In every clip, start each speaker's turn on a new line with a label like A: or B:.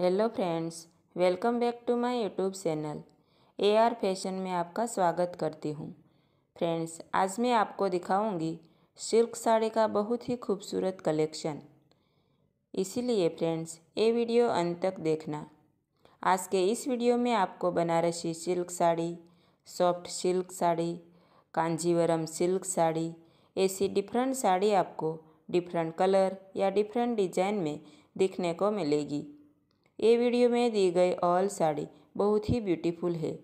A: hello friends welcome back to my YouTube channel A R fashion में आपका स्वागत करती हूँ फ्रेंड्स आज मैं आपको दिखाऊंगी सिल्क साड़ी का बहुत ही खूबसूरत कलेक्शन इसीलिए फ्रेंड्स ये वीडियो अंत तक देखना आज के इस वीडियो में आपको Banarasi silk sari soft silk sari Kanjivaram silk sari ऐसी डिफरेंट साड़ी आपको डिफरेंट कलर या डिफरेंट डिजाइन में दिखने को मिलेगी ये वीडियो में दी गई ऑल साड़ी बहुत ही ब्यूटीफुल है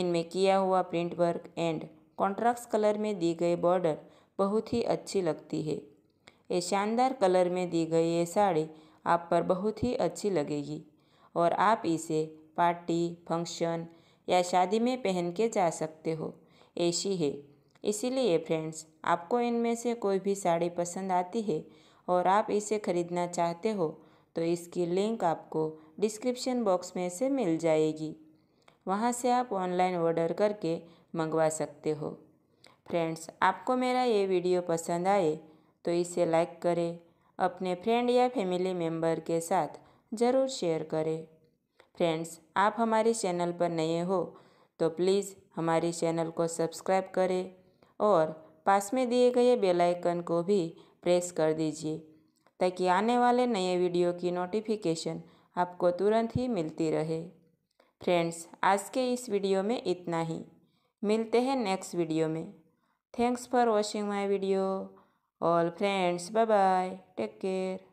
A: इनमें किया हुआ print work and contrast colour में दी गई बॉर्डर बहुत ही अच्छी लगती है ये शानदार कलर में दी गई ये साड़ी आप पर बहुत ही अच्छी लगेगी और आप इसे पार्टी फंक्शन या शादी में पहन के जा सकते हो ऐसी है इसीलिए फ्रेंड्स आपको इनमें से कोई भी साड़ी पसंद आती है और आप इसे ख़रीदना चाहते हो तो इसकी लिंक आपको डिस्क्रिप्शन बॉक्स में से मिल जाएगी वहाँ से आप ऑनलाइन ऑर्डर करके मंगवा सकते हो फ्रेंड्स आपको मेरा ये वीडियो पसंद आए तो इसे लाइक करें अपने फ्रेंड या फैमिली मेम्बर के साथ ज़रूर शेयर करें फ्रेंड्स आप हमारे चैनल पर नए हो तो प्लीज़ हमारे चैनल को सब्सक्राइब करें और पास में दिए गए बेल आइकन को भी प्रेस कर दीजिए ताकि आने वाले नए वीडियो की नोटिफिकेशन आपको तुरंत ही मिलती रहे फ्रेंड्स आज के इस वीडियो में इतना ही मिलते हैं नेक्स्ट वीडियो में thanks for watching my video all friends bye bye take care